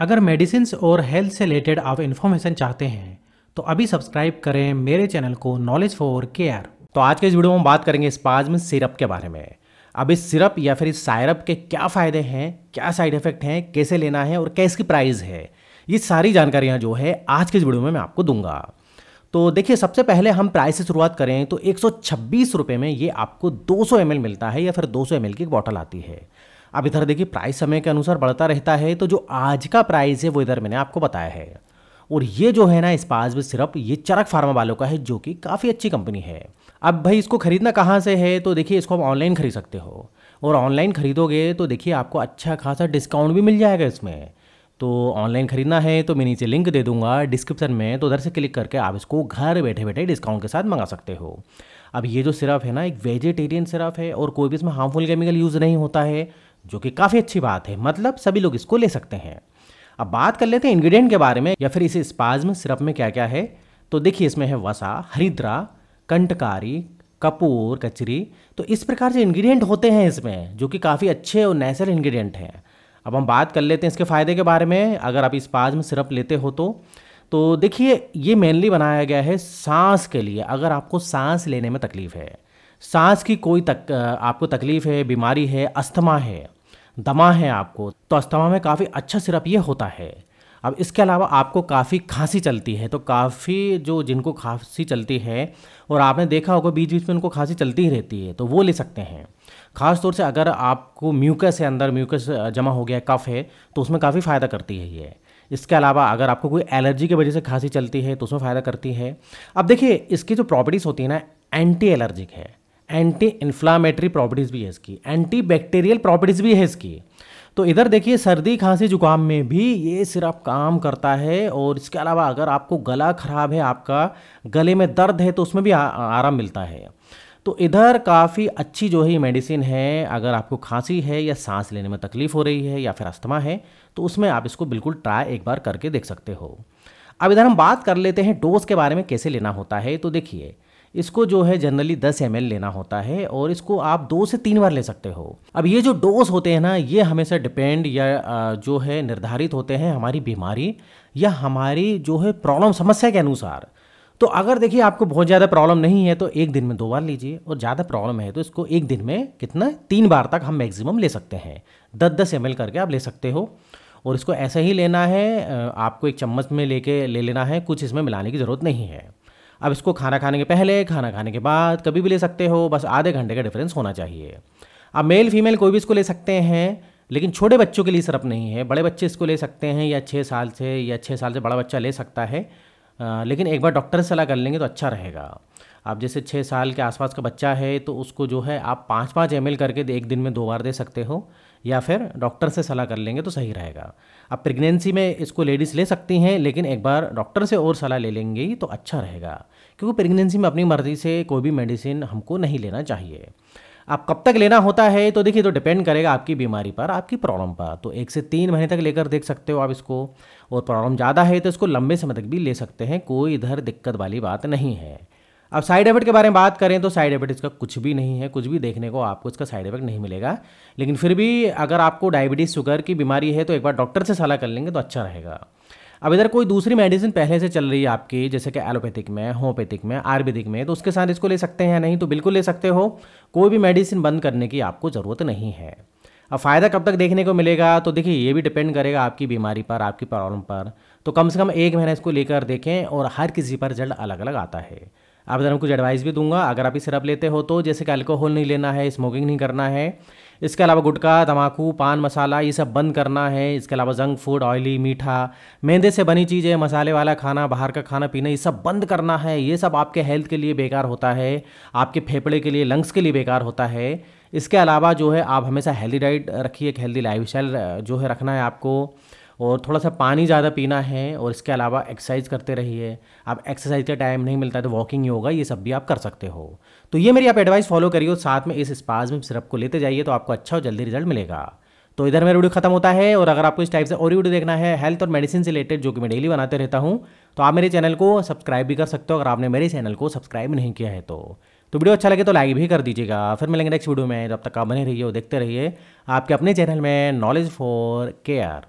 अगर मेडिसिन और हेल्थ से रिलेटेड आप इन्फॉर्मेशन चाहते हैं तो अभी सब्सक्राइब करें मेरे चैनल को नॉलेज फॉर केयर तो आज के इस वीडियो में हम बात करेंगे स्पाज्म सिरप के बारे में अब इस सिरप या फिर इस सायरप के क्या फ़ायदे हैं क्या साइड इफ़ेक्ट हैं कैसे लेना है और कैसे प्राइस है ये सारी जानकारियाँ जो है आज के इस वीडियो में मैं आपको दूंगा तो देखिए सबसे पहले हम प्राइस से शुरुआत करें तो एक सौ में ये आपको 200 सौ मिलता है या फिर 200 सौ की एक बॉटल आती है अब इधर देखिए प्राइस समय के अनुसार बढ़ता रहता है तो जो आज का प्राइस है वो इधर मैंने आपको बताया है और ये जो है ना इस्पाज सिरप ये चरक फार्मा वालों का है जो कि काफ़ी अच्छी कंपनी है अब भाई इसको खरीदना कहाँ से है तो देखिए इसको आप ऑनलाइन खरीद सकते हो और ऑनलाइन खरीदोगे तो देखिए आपको अच्छा खासा डिस्काउंट भी मिल जाएगा इसमें तो ऑनलाइन खरीदना है तो मैं नीचे लिंक दे दूंगा डिस्क्रिप्शन में तो उधर से क्लिक करके आप इसको घर बैठे बैठे डिस्काउंट के साथ मंगा सकते हो अब ये जो सिरप है ना एक वेजिटेरियन सिरप है और कोई भी इसमें हार्मफुल केमिकल यूज़ नहीं होता है जो कि काफ़ी अच्छी बात है मतलब सभी लोग इसको ले सकते हैं अब बात कर लेते हैं इंग्रेडिएंट के बारे में या फिर इसे स्पाज में सिरप में क्या क्या है तो देखिए इसमें है वसा हरिद्रा कंटकारी कपूर कचरी तो इस प्रकार से इंग्रेडिएंट होते हैं इसमें जो कि काफ़ी अच्छे और नेचुरल इंग्रेडिएंट हैं अब हम बात कर लेते हैं इसके फ़ायदे के बारे में अगर आप में सिरप लेते हो तो तो देखिए ये मेनली बनाया गया है सांस के लिए अगर आपको सांस लेने में तकलीफ़ है सांस की कोई तक आपको तकलीफ़ है बीमारी है अस्थमा है दमा है आपको तो अस्थमा में काफ़ी अच्छा सिरप ये होता है अब इसके अलावा आपको काफ़ी खांसी चलती है तो काफ़ी जो जिनको खांसी चलती है और आपने देखा होगा बीच बीच में उनको खांसी चलती ही रहती है तो वो ले सकते हैं खास तौर से अगर आपको म्यूकस है अंदर म्यूकस जमा हो गया कफ है तो उसमें काफ़ी फ़ायदा करती है ये इसके अलावा अगर आपको कोई एलर्जी की वजह से खांसी चलती है तो उसमें फ़ायदा करती है अब देखिए इसकी जो प्रॉपर्टीज़ होती है ना एंटी एलर्जिक है एंटी इन्फ्लामेटरी प्रॉपर्टीज़ भी है इसकी एंटी बैक्टीरियल प्रॉपर्टीज़ भी है इसकी तो इधर देखिए सर्दी खांसी जुकाम में भी ये सिरप काम करता है और इसके अलावा अगर आपको गला ख़राब है आपका गले में दर्द है तो उसमें भी आ, आराम मिलता है तो इधर काफ़ी अच्छी जो है मेडिसिन है अगर आपको खांसी है या सांस लेने में तकलीफ़ हो रही है या फिर अस्थमा है तो उसमें आप इसको बिल्कुल ट्राई एक बार करके देख सकते हो अब इधर हम बात कर लेते हैं डोज के बारे में कैसे लेना होता है तो देखिए इसको जो है जनरली 10 एम लेना होता है और इसको आप दो से तीन बार ले सकते हो अब ये जो डोज होते हैं ना ये हमेशा डिपेंड या जो है निर्धारित होते हैं हमारी बीमारी या हमारी जो है प्रॉब्लम समस्या के अनुसार तो अगर देखिए आपको बहुत ज़्यादा प्रॉब्लम नहीं है तो एक दिन में दो बार लीजिए और ज़्यादा प्रॉब्लम है तो इसको एक दिन में कितना तीन बार तक हम मैक्सिमम ले सकते हैं दस दस एम करके आप ले सकते हो और इसको ऐसे ही लेना है आपको एक चम्मच में लेके ले लेना है कुछ इसमें मिलाने की ज़रूरत नहीं है अब इसको खाना खाने के पहले खाना खाने के बाद कभी भी ले सकते हो बस आधे घंटे का डिफरेंस होना चाहिए अब मेल फीमेल कोई भी इसको ले सकते हैं लेकिन छोटे बच्चों के लिए सरप नहीं है बड़े बच्चे इसको ले सकते हैं या छः साल से या छः साल से बड़ा बच्चा ले सकता है आ, लेकिन एक बार डॉक्टर से सलाह कर लेंगे तो अच्छा रहेगा आप जैसे छः साल के आसपास का बच्चा है तो उसको जो है आप पाँच पाँच एम करके एक दिन में दो बार दे सकते हो या फिर डॉक्टर से सलाह कर लेंगे तो सही रहेगा अब प्रेगनेंसी में इसको लेडीज़ ले सकती हैं लेकिन एक बार डॉक्टर से और सलाह ले लेंगी तो अच्छा रहेगा क्योंकि प्रेगनेंसी में अपनी मर्ज़ी से कोई भी मेडिसिन हमको नहीं लेना चाहिए आप कब तक लेना होता है तो देखिए तो डिपेंड करेगा आपकी बीमारी पर आपकी प्रॉब्लम पर तो एक से तीन महीने तक लेकर देख सकते हो आप इसको और प्रॉब्लम ज़्यादा है तो इसको लंबे समय तक भी ले सकते हैं कोई इधर दिक्कत वाली बात नहीं है अब साइड इफेक्ट के बारे में बात करें तो साइड इफेक्ट इसका कुछ भी नहीं है कुछ भी देखने को आपको इसका साइड इफेक्ट नहीं मिलेगा लेकिन फिर भी अगर आपको डायबिटीज़ शुगर की बीमारी है तो एक बार डॉक्टर से सलाह कर लेंगे तो अच्छा रहेगा अब इधर कोई दूसरी मेडिसिन पहले से चल रही है आपकी जैसे कि एलोपैथिक में होम्योपैथिक में आयुर्वेदिक में तो उसके साथ इसको ले सकते हैं नहीं तो बिल्कुल ले सकते हो कोई भी मेडिसिन बंद करने की आपको ज़रूरत नहीं है अब फ़ायदा कब तक देखने को मिलेगा तो देखिए ये भी डिपेंड करेगा आपकी बीमारी पर आपकी प्रॉब्लम पर तो कम से कम एक महीना इसको लेकर देखें और हर किसी पर रिजल्ट अलग अलग आता है आप जरा कुछ एडवाइस भी दूंगा अगर आप ये सिरप लेते हो तो जैसे कि अल्कोहल नहीं लेना है स्मोकिंग नहीं करना है इसके अलावा गुटखा तंबाकू पान मसाला ये सब बंद करना है इसके अलावा जंक फूड ऑयली मीठा मैदे से बनी चीज़ें मसाले वाला खाना बाहर का खाना पीना ये सब बंद करना है ये सब आपके हेल्थ के लिए बेकार होता है आपके फेफड़े के लिए लंग्स के लिए बेकार होता है इसके अलावा जो है आप हमेशा हेल्दी डाइट रखिए एक हेल्दी लाइफ जो है रखना है आपको और थोड़ा सा पानी ज़्यादा पीना है और इसके अलावा एक्सरसाइज करते रहिए आप एक्सरसाइज का टाइम नहीं मिलता है तो वॉकिंग योगा ये सब भी आप कर सकते हो तो ये मेरी आप एडवाइस फॉलो करिए और साथ में इस स्पाज में सिरप को लेते जाइए तो आपको अच्छा और जल्दी रिजल्ट मिलेगा तो इधर मेरा वीडियो खत्म होता है और अगर आपको इस टाइप से और वीडियो देखना है हेल्थ और मेडिसिन से रिलेटेड जो कि मैं डेली बनाते रहता हूँ तो आप मेरे चैनल को सब्सक्राइब भी कर सकते हो अगर आपने मेरे चैनल को सब्सक्राइब नहीं किया है तो तो वीडियो अच्छा लगे तो लाइक भी कर दीजिएगा फिर मिलेंगे नेक्स्ट वीडियो में जब तक आप बने रहिए और देखते रहिए आपके अपने चैनल में नॉलेज फॉर केयर